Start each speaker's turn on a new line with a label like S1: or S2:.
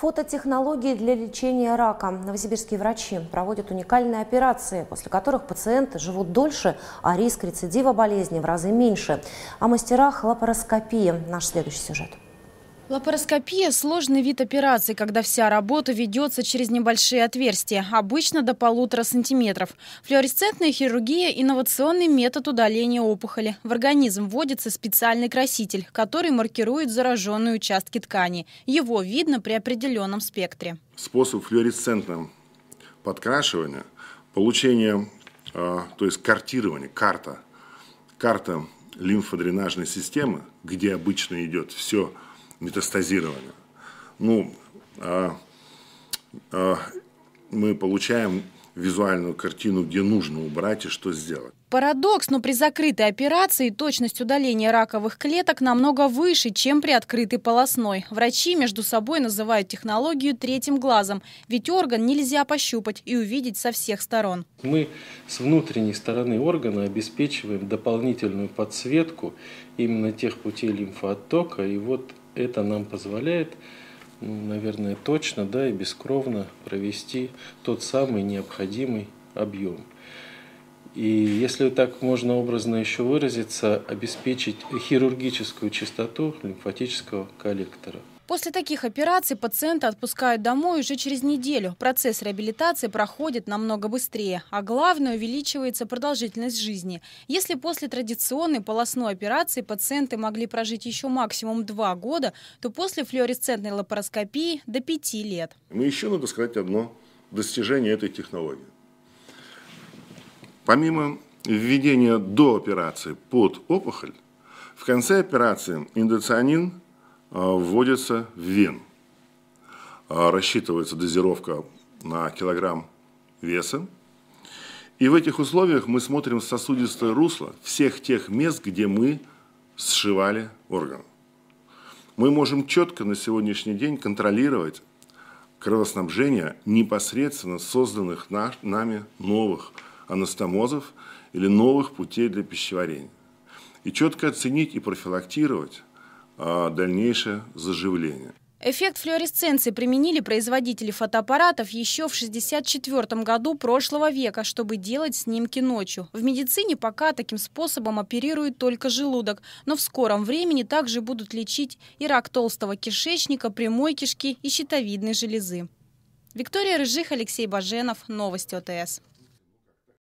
S1: Фототехнологии для лечения рака. Новосибирские врачи проводят уникальные операции, после которых пациенты живут дольше, а риск рецидива болезни в разы меньше. О мастерах лапароскопии. Наш следующий сюжет. Лапароскопия – сложный вид операции, когда вся работа ведется через небольшие отверстия, обычно до полутора сантиметров. Флюоресцентная хирургия – инновационный метод удаления опухоли. В организм вводится специальный краситель, который маркирует зараженные участки ткани. Его видно при определенном спектре.
S2: Способ флюоресцентного подкрашивания, получения, а, то есть картирования, карта, карта лимфодренажной системы, где обычно идет все – метастазирования. Ну, а, а, мы получаем визуальную картину, где нужно убрать и что сделать.
S1: Парадокс, но при закрытой операции точность удаления раковых клеток намного выше, чем при открытой полосной. Врачи между собой называют технологию третьим глазом, ведь орган нельзя пощупать и увидеть со всех сторон.
S3: Мы с внутренней стороны органа обеспечиваем дополнительную подсветку именно тех путей лимфооттока, и вот это нам позволяет, наверное, точно да, и бескровно провести тот самый необходимый объем. И если так можно образно еще выразиться, обеспечить хирургическую чистоту лимфатического коллектора.
S1: После таких операций пациента отпускают домой уже через неделю. Процесс реабилитации проходит намного быстрее, а главное увеличивается продолжительность жизни. Если после традиционной полостной операции пациенты могли прожить еще максимум два года, то после флюоресцентной лапароскопии до пяти лет.
S2: Мы еще надо сказать одно достижение этой технологии. Помимо введения до операции под опухоль, в конце операции индуционин – Э, вводится в вин. Э, рассчитывается дозировка на килограмм веса. И в этих условиях мы смотрим сосудистое русло всех тех мест, где мы сшивали орган. Мы можем четко на сегодняшний день контролировать кровоснабжение непосредственно созданных нами новых анастомозов или новых путей для пищеварения. И четко оценить и профилактировать а дальнейшее заживление.
S1: Эффект флюоресценции применили производители фотоаппаратов еще в 64 году прошлого века, чтобы делать снимки ночью. В медицине пока таким способом оперируют только желудок, но в скором времени также будут лечить и рак толстого кишечника, прямой кишки и щитовидной железы. Виктория Рыжих, Алексей Баженов, Новости ОТС.